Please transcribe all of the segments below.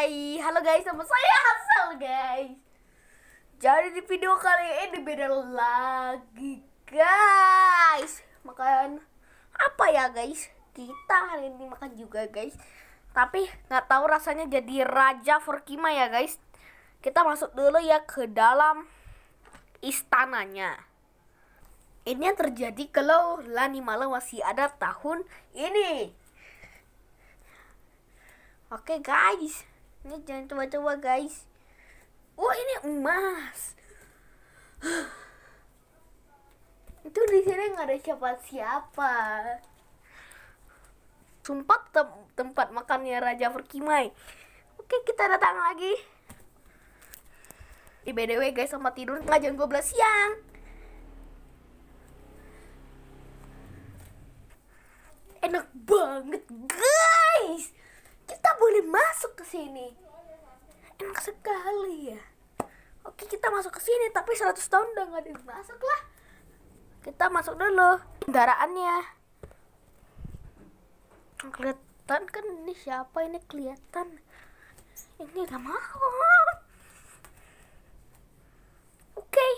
Hai, halo guys, sama saya Hansel guys Jadi di video kali ini beda lagi guys Makan apa ya guys? Kita hari ini makan juga guys Tapi nggak tahu rasanya jadi Raja Forkima ya guys Kita masuk dulu ya ke dalam istananya Ini yang terjadi kalau Lani malam masih ada tahun ini Oke okay, guys ini jangan coba-coba guys. Wah ini emas. Itu di sini nggak ada siapa-siapa. Sumpah tem tempat makannya Raja Perkimai. Oke kita datang lagi. Di BDW guys sama tidur nggak jam 12 siang. Enak banget guys sini enak sekali ya oke kita masuk ke sini tapi 100 tahun udah gak ada masuk lah kita masuk dulu kendaraannya kelihatan kan ini siapa ini kelihatan ini udah mau oke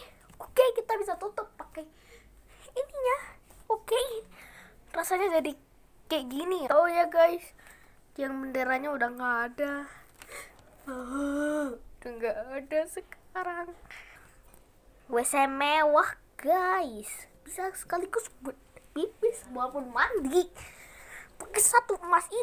oke kita bisa tutup pakai ininya oke rasanya jadi kayak gini oh ya guys yang benderanya udah nggak ada oh, udah nggak ada sekarang WC mewah guys bisa sekaligus buat pipis maupun mandi pakai satu emas ini